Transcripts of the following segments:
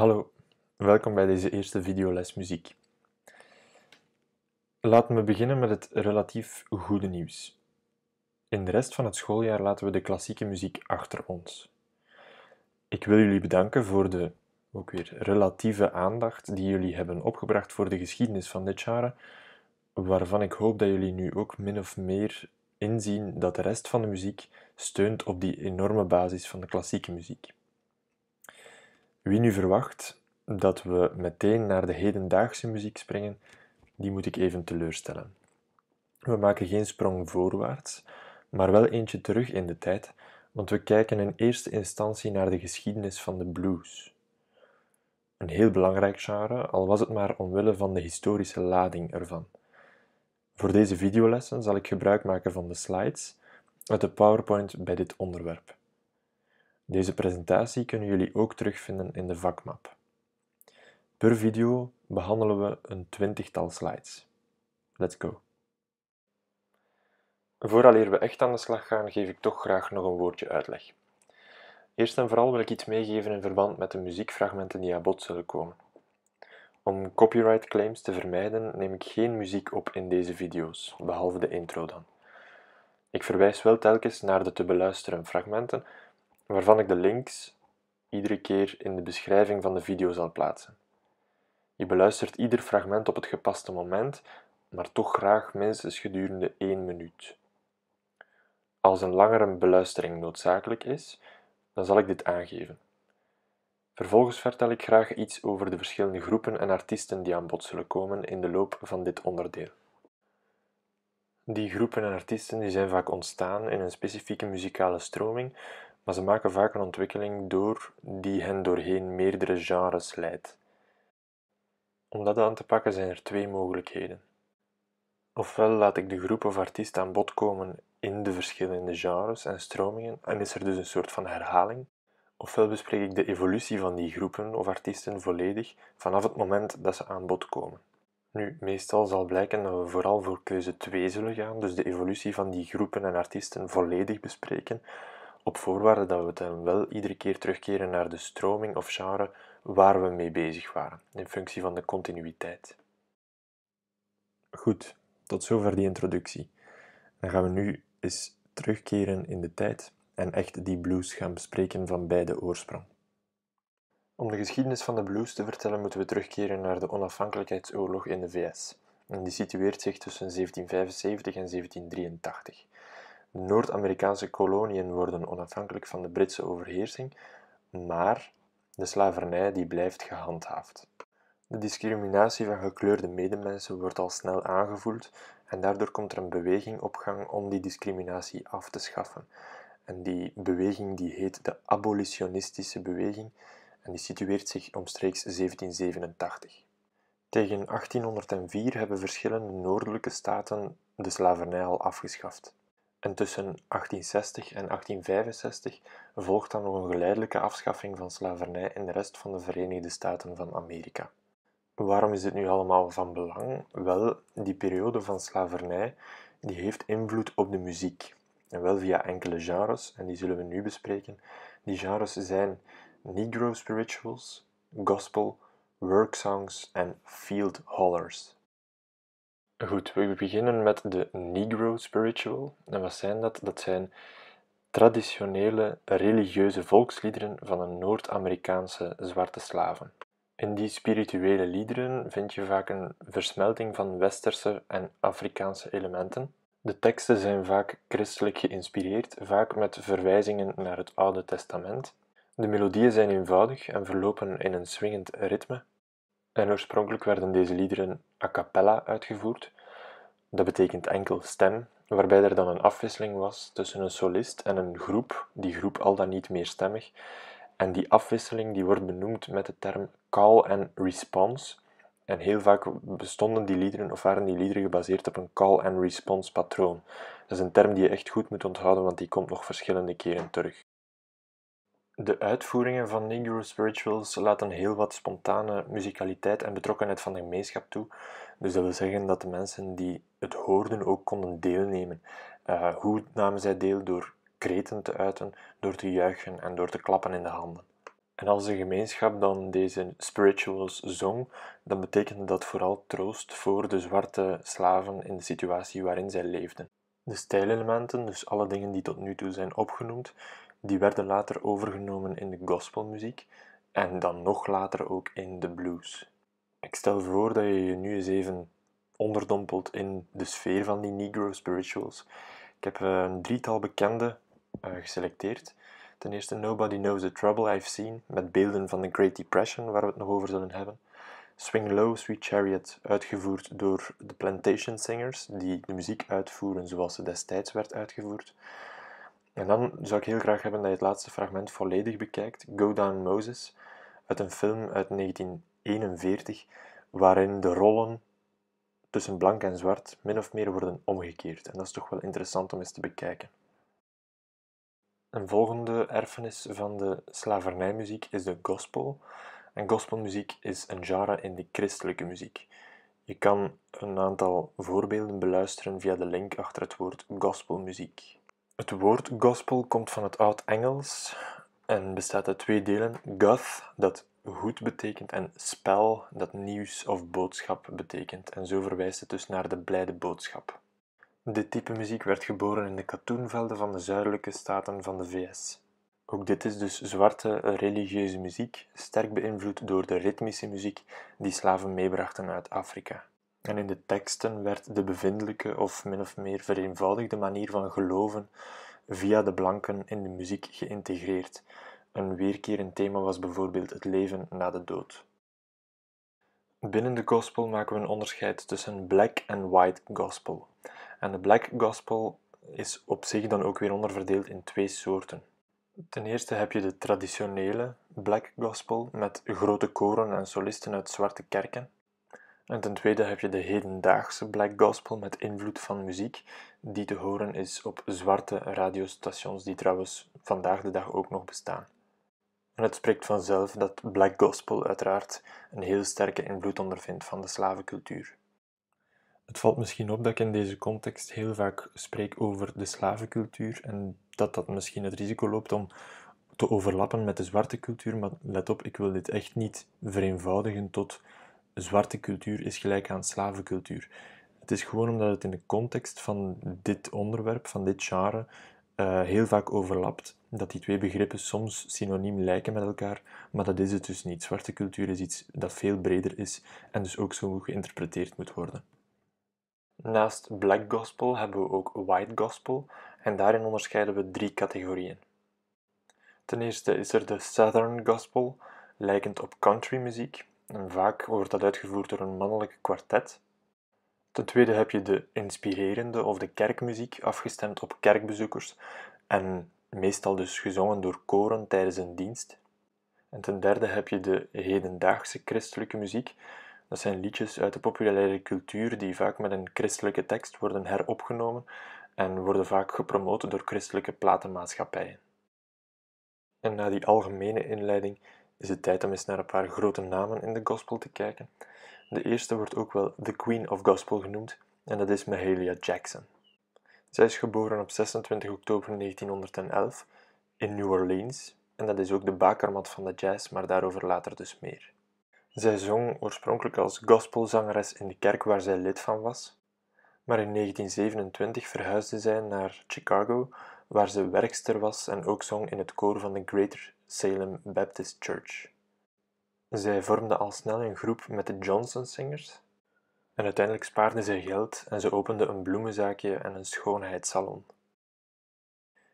Hallo, welkom bij deze eerste videoles muziek. Laten we beginnen met het relatief goede nieuws. In de rest van het schooljaar laten we de klassieke muziek achter ons. Ik wil jullie bedanken voor de ook weer relatieve aandacht die jullie hebben opgebracht voor de geschiedenis van dit jaar, waarvan ik hoop dat jullie nu ook min of meer inzien dat de rest van de muziek steunt op die enorme basis van de klassieke muziek. Wie nu verwacht dat we meteen naar de hedendaagse muziek springen, die moet ik even teleurstellen. We maken geen sprong voorwaarts, maar wel eentje terug in de tijd, want we kijken in eerste instantie naar de geschiedenis van de blues. Een heel belangrijk genre, al was het maar omwille van de historische lading ervan. Voor deze videolessen zal ik gebruik maken van de slides uit de PowerPoint bij dit onderwerp. Deze presentatie kunnen jullie ook terugvinden in de vakmap. Per video behandelen we een twintigtal slides. Let's go! Voordat we echt aan de slag gaan, geef ik toch graag nog een woordje uitleg. Eerst en vooral wil ik iets meegeven in verband met de muziekfragmenten die aan bod zullen komen. Om copyright claims te vermijden neem ik geen muziek op in deze video's, behalve de intro dan. Ik verwijs wel telkens naar de te beluisteren fragmenten, waarvan ik de links iedere keer in de beschrijving van de video zal plaatsen. Je beluistert ieder fragment op het gepaste moment, maar toch graag minstens gedurende 1 minuut. Als een langere beluistering noodzakelijk is, dan zal ik dit aangeven. Vervolgens vertel ik graag iets over de verschillende groepen en artiesten die aan bod zullen komen in de loop van dit onderdeel. Die groepen en artiesten die zijn vaak ontstaan in een specifieke muzikale stroming maar ze maken vaak een ontwikkeling door die hen doorheen meerdere genres leidt. Om dat aan te pakken zijn er twee mogelijkheden. Ofwel laat ik de groepen of artiesten aan bod komen in de verschillende genres en stromingen en is er dus een soort van herhaling, ofwel bespreek ik de evolutie van die groepen of artiesten volledig vanaf het moment dat ze aan bod komen. Nu, meestal zal blijken dat we vooral voor keuze 2 zullen gaan, dus de evolutie van die groepen en artiesten volledig bespreken, op voorwaarde dat we dan wel iedere keer terugkeren naar de stroming of genre waar we mee bezig waren, in functie van de continuïteit. Goed, tot zover die introductie. Dan gaan we nu eens terugkeren in de tijd en echt die blues gaan bespreken van beide oorsprong. Om de geschiedenis van de blues te vertellen, moeten we terugkeren naar de onafhankelijkheidsoorlog in de VS. En die situeert zich tussen 1775 en 1783. Noord-Amerikaanse koloniën worden onafhankelijk van de Britse overheersing, maar de slavernij die blijft gehandhaafd. De discriminatie van gekleurde medemensen wordt al snel aangevoeld en daardoor komt er een beweging op gang om die discriminatie af te schaffen. En die beweging die heet de abolitionistische beweging en die situeert zich omstreeks 1787. Tegen 1804 hebben verschillende noordelijke staten de slavernij al afgeschaft. En tussen 1860 en 1865 volgt dan nog een geleidelijke afschaffing van slavernij in de rest van de Verenigde Staten van Amerika. Waarom is dit nu allemaal van belang? Wel, die periode van slavernij die heeft invloed op de muziek. En wel via enkele genres, en die zullen we nu bespreken. Die genres zijn Negro spirituals, gospel, work songs en field hollers. Goed, we beginnen met de Negro Spiritual. En wat zijn dat? Dat zijn traditionele religieuze volksliederen van de Noord-Amerikaanse zwarte slaven. In die spirituele liederen vind je vaak een versmelting van westerse en Afrikaanse elementen. De teksten zijn vaak christelijk geïnspireerd, vaak met verwijzingen naar het Oude Testament. De melodieën zijn eenvoudig en verlopen in een swingend ritme. En oorspronkelijk werden deze liederen a cappella uitgevoerd. Dat betekent enkel stem, waarbij er dan een afwisseling was tussen een solist en een groep, die groep al dan niet meerstemmig. En die afwisseling die wordt benoemd met de term call and response. En heel vaak bestonden die liederen of waren die liederen gebaseerd op een call and response patroon. Dat is een term die je echt goed moet onthouden, want die komt nog verschillende keren terug. De uitvoeringen van Negro Spirituals laten heel wat spontane musicaliteit en betrokkenheid van de gemeenschap toe. Dus dat wil zeggen dat de mensen die het hoorden ook konden deelnemen. Eh, hoe namen zij deel? Door kreten te uiten, door te juichen en door te klappen in de handen. En als de gemeenschap dan deze spirituals zong, dan betekende dat vooral troost voor de zwarte slaven in de situatie waarin zij leefden. De stijlelementen, dus alle dingen die tot nu toe zijn opgenoemd, die werden later overgenomen in de gospelmuziek en dan nog later ook in de blues. Ik stel voor dat je je nu eens even onderdompelt in de sfeer van die Negro Spirituals. Ik heb eh, een drietal bekende eh, geselecteerd. Ten eerste Nobody Knows the Trouble I've Seen, met beelden van de Great Depression, waar we het nog over zullen hebben. Swing Low, Sweet Chariot, uitgevoerd door de Plantation Singers, die de muziek uitvoeren zoals ze destijds werd uitgevoerd. En dan zou ik heel graag hebben dat je het laatste fragment volledig bekijkt, Go Down Moses, uit een film uit 1941, waarin de rollen tussen blank en zwart min of meer worden omgekeerd. En dat is toch wel interessant om eens te bekijken. Een volgende erfenis van de slavernijmuziek is de gospel. En gospelmuziek is een genre in de christelijke muziek. Je kan een aantal voorbeelden beluisteren via de link achter het woord gospelmuziek. Het woord gospel komt van het Oud-Engels en bestaat uit twee delen: goth, dat goed betekent, en spel, dat nieuws of boodschap betekent. En zo verwijst het dus naar de blijde boodschap. Dit type muziek werd geboren in de katoenvelden van de zuidelijke staten van de VS. Ook dit is dus zwarte religieuze muziek, sterk beïnvloed door de ritmische muziek die slaven meebrachten uit Afrika. En in de teksten werd de bevindelijke of min of meer vereenvoudigde manier van geloven via de blanken in de muziek geïntegreerd. Een weerkerend thema was bijvoorbeeld het leven na de dood. Binnen de gospel maken we een onderscheid tussen black en white gospel. En de black gospel is op zich dan ook weer onderverdeeld in twee soorten. Ten eerste heb je de traditionele black gospel met grote koren en solisten uit zwarte kerken. En ten tweede heb je de hedendaagse black gospel met invloed van muziek, die te horen is op zwarte radiostations, die trouwens vandaag de dag ook nog bestaan. En het spreekt vanzelf dat black gospel uiteraard een heel sterke invloed ondervindt van de slavencultuur. Het valt misschien op dat ik in deze context heel vaak spreek over de slavencultuur en dat dat misschien het risico loopt om te overlappen met de zwarte cultuur, maar let op, ik wil dit echt niet vereenvoudigen tot zwarte cultuur is gelijk aan slavencultuur. Het is gewoon omdat het in de context van dit onderwerp, van dit genre, eh, heel vaak overlapt. Dat die twee begrippen soms synoniem lijken met elkaar, maar dat is het dus niet. Zwarte cultuur is iets dat veel breder is en dus ook zo geïnterpreteerd moet worden. Naast black gospel hebben we ook white gospel en daarin onderscheiden we drie categorieën. Ten eerste is er de Southern Gospel, lijkend op country muziek. En vaak wordt dat uitgevoerd door een mannelijk kwartet. Ten tweede heb je de inspirerende of de kerkmuziek, afgestemd op kerkbezoekers en meestal dus gezongen door koren tijdens een dienst. En ten derde heb je de hedendaagse christelijke muziek. Dat zijn liedjes uit de populaire cultuur die vaak met een christelijke tekst worden heropgenomen en worden vaak gepromoot door christelijke platenmaatschappijen. En na die algemene inleiding is het tijd om eens naar een paar grote namen in de gospel te kijken. De eerste wordt ook wel The Queen of Gospel genoemd en dat is Mahalia Jackson. Zij is geboren op 26 oktober 1911 in New Orleans en dat is ook de bakermat van de jazz, maar daarover later dus meer. Zij zong oorspronkelijk als gospelzangeres in de kerk waar zij lid van was, maar in 1927 verhuisde zij naar Chicago, waar ze werkster was en ook zong in het koor van de Greater Salem Baptist Church. Zij vormden al snel een groep met de Johnson-zingers en uiteindelijk spaarden zij geld en ze openden een bloemenzaakje en een schoonheidssalon.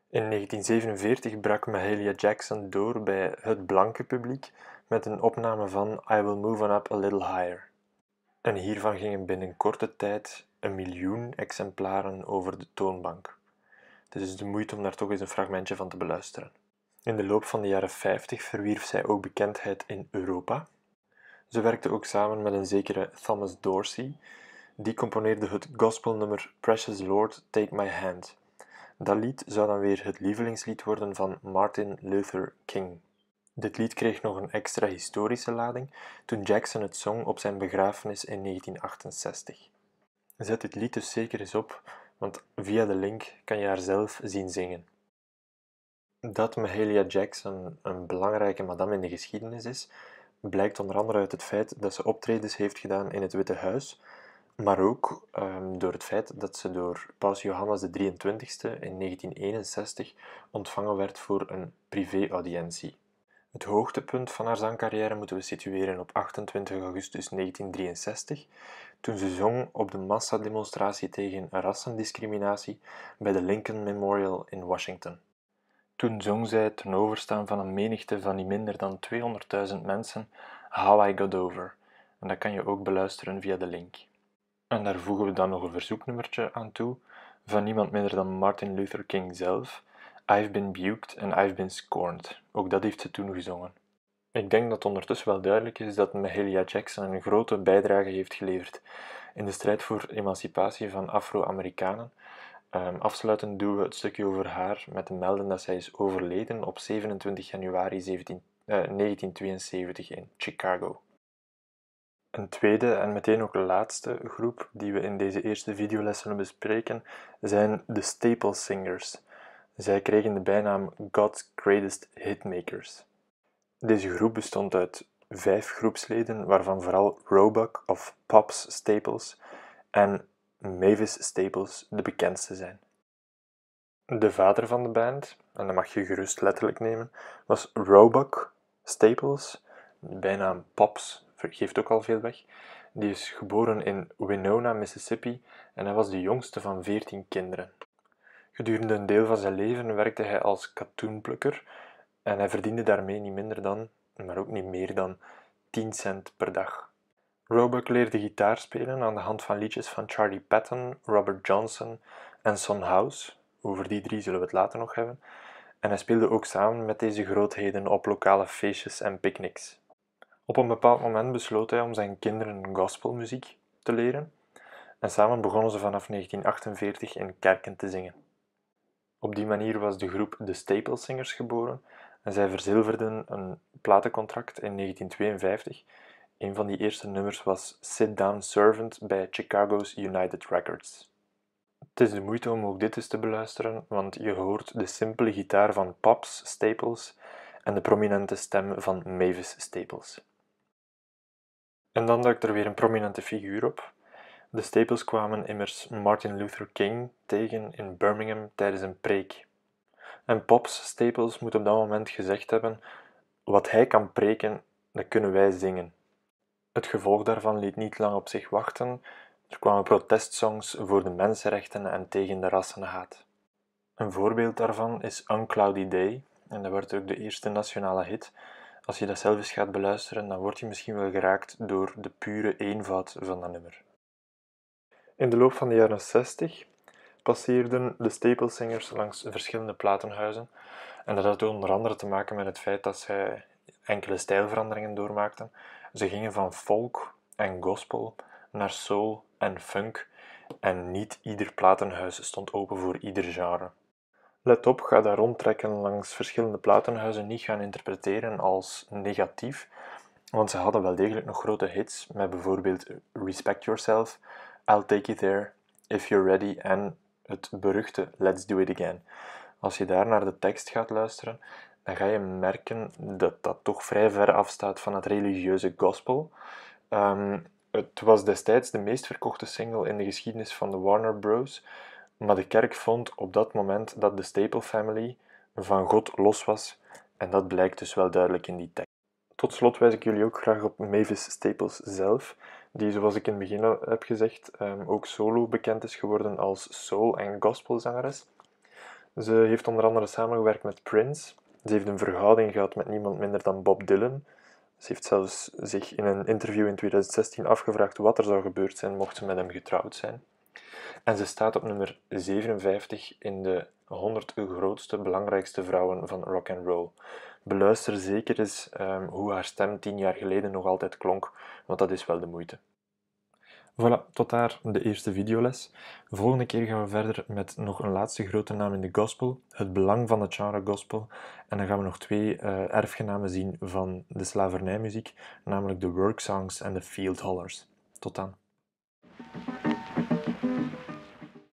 In 1947 brak Mahalia Jackson door bij het blanke publiek met een opname van I Will Move On Up A Little Higher. En hiervan gingen binnen korte tijd een miljoen exemplaren over de toonbank. Dus het is de moeite om daar toch eens een fragmentje van te beluisteren. In de loop van de jaren 50 verwierf zij ook bekendheid in Europa. Ze werkte ook samen met een zekere Thomas Dorsey, die componeerde het gospelnummer Precious Lord, Take My Hand. Dat lied zou dan weer het lievelingslied worden van Martin Luther King. Dit lied kreeg nog een extra historische lading toen Jackson het zong op zijn begrafenis in 1968. Zet dit lied dus zeker eens op, want via de link kan je haar zelf zien zingen. Dat Mahalia Jackson een belangrijke madame in de geschiedenis is, blijkt onder andere uit het feit dat ze optredens heeft gedaan in het Witte Huis, maar ook ehm, door het feit dat ze door paus Johannes de 23e in 1961 ontvangen werd voor een privé-audiëntie. Het hoogtepunt van haar zangcarrière moeten we situeren op 28 augustus 1963, toen ze zong op de massademonstratie tegen rassendiscriminatie bij de Lincoln Memorial in Washington. Toen zong zij ten overstaan van een menigte van niet minder dan 200.000 mensen How I Got Over. En dat kan je ook beluisteren via de link. En daar voegen we dan nog een verzoeknummertje aan toe van niemand minder dan Martin Luther King zelf. I've been buked and I've been scorned. Ook dat heeft ze toen gezongen. Ik denk dat ondertussen wel duidelijk is dat Mahalia Jackson een grote bijdrage heeft geleverd in de strijd voor emancipatie van Afro-Amerikanen Um, afsluitend doen we het stukje over haar met te melden dat zij is overleden op 27 januari 1972 eh, in Chicago. Een tweede en meteen ook laatste groep die we in deze eerste videolessen bespreken zijn de Staple Singers. Zij kregen de bijnaam God's Greatest Hitmakers. Deze groep bestond uit vijf groepsleden, waarvan vooral Roebuck of Pops Staples en Mavis Staples de bekendste zijn. De vader van de band, en dat mag je gerust letterlijk nemen, was Roebuck Staples, bijnaam Pops, geeft ook al veel weg. Die is geboren in Winona, Mississippi en hij was de jongste van 14 kinderen. Gedurende een deel van zijn leven werkte hij als katoenplukker en hij verdiende daarmee niet minder dan, maar ook niet meer dan 10 cent per dag. Roebuck leerde gitaar spelen aan de hand van liedjes van Charlie Patton, Robert Johnson en Son House. Over die drie zullen we het later nog hebben. En hij speelde ook samen met deze grootheden op lokale feestjes en picknicks. Op een bepaald moment besloot hij om zijn kinderen gospelmuziek te leren. En samen begonnen ze vanaf 1948 in kerken te zingen. Op die manier was de groep de Staple Singers geboren en zij verzilverden een platencontract in 1952 een van die eerste nummers was Sit Down Servant bij Chicago's United Records. Het is de moeite om ook dit eens te beluisteren, want je hoort de simpele gitaar van Pops Staples en de prominente stem van Mavis Staples. En dan duikt er weer een prominente figuur op. De Staples kwamen immers Martin Luther King tegen in Birmingham tijdens een preek. En Pops Staples moet op dat moment gezegd hebben: Wat hij kan preken, dat kunnen wij zingen. Het gevolg daarvan liet niet lang op zich wachten. Er kwamen protestsongs voor de mensenrechten en tegen de rassenhaat. Een voorbeeld daarvan is Uncloudy Day, en dat werd ook de eerste nationale hit. Als je dat zelf eens gaat beluisteren, dan word je misschien wel geraakt door de pure eenvoud van dat nummer. In de loop van de jaren 60 passeerden de stapelsingers langs verschillende platenhuizen. En dat had onder andere te maken met het feit dat zij enkele stijlveranderingen doormaakten ze gingen van folk en gospel naar soul en funk en niet ieder platenhuis stond open voor ieder genre. Let op, ga daar rondtrekken langs verschillende platenhuizen niet gaan interpreteren als negatief, want ze hadden wel degelijk nog grote hits met bijvoorbeeld Respect Yourself, I'll Take You There, If You're Ready en het beruchte Let's Do It Again. Als je daar naar de tekst gaat luisteren, dan ga je merken dat dat toch vrij ver afstaat van het religieuze gospel. Ehm, het was destijds de meest verkochte single in de geschiedenis van de Warner Bros. Maar de kerk vond op dat moment dat de Staple Family van God los was. En dat blijkt dus wel duidelijk in die tekst. Tot slot wijs ik jullie ook graag op Mavis Staples zelf, die zoals ik in het begin heb gezegd ehm, ook solo bekend is geworden als soul- en gospelzangeres. Ze heeft onder andere samengewerkt met Prince, ze heeft een verhouding gehad met niemand minder dan Bob Dylan. Ze heeft zelfs zich in een interview in 2016 afgevraagd wat er zou gebeurd zijn mocht ze met hem getrouwd zijn. En ze staat op nummer 57 in de 100 grootste, belangrijkste vrouwen van rock and roll. Beluister zeker eens ehm, hoe haar stem tien jaar geleden nog altijd klonk, want dat is wel de moeite. Voilà, tot daar de eerste videoles. Volgende keer gaan we verder met nog een laatste grote naam in de gospel, het belang van het genre gospel. En dan gaan we nog twee uh, erfgenamen zien van de slavernijmuziek, namelijk de work songs en de field hollers. Tot dan.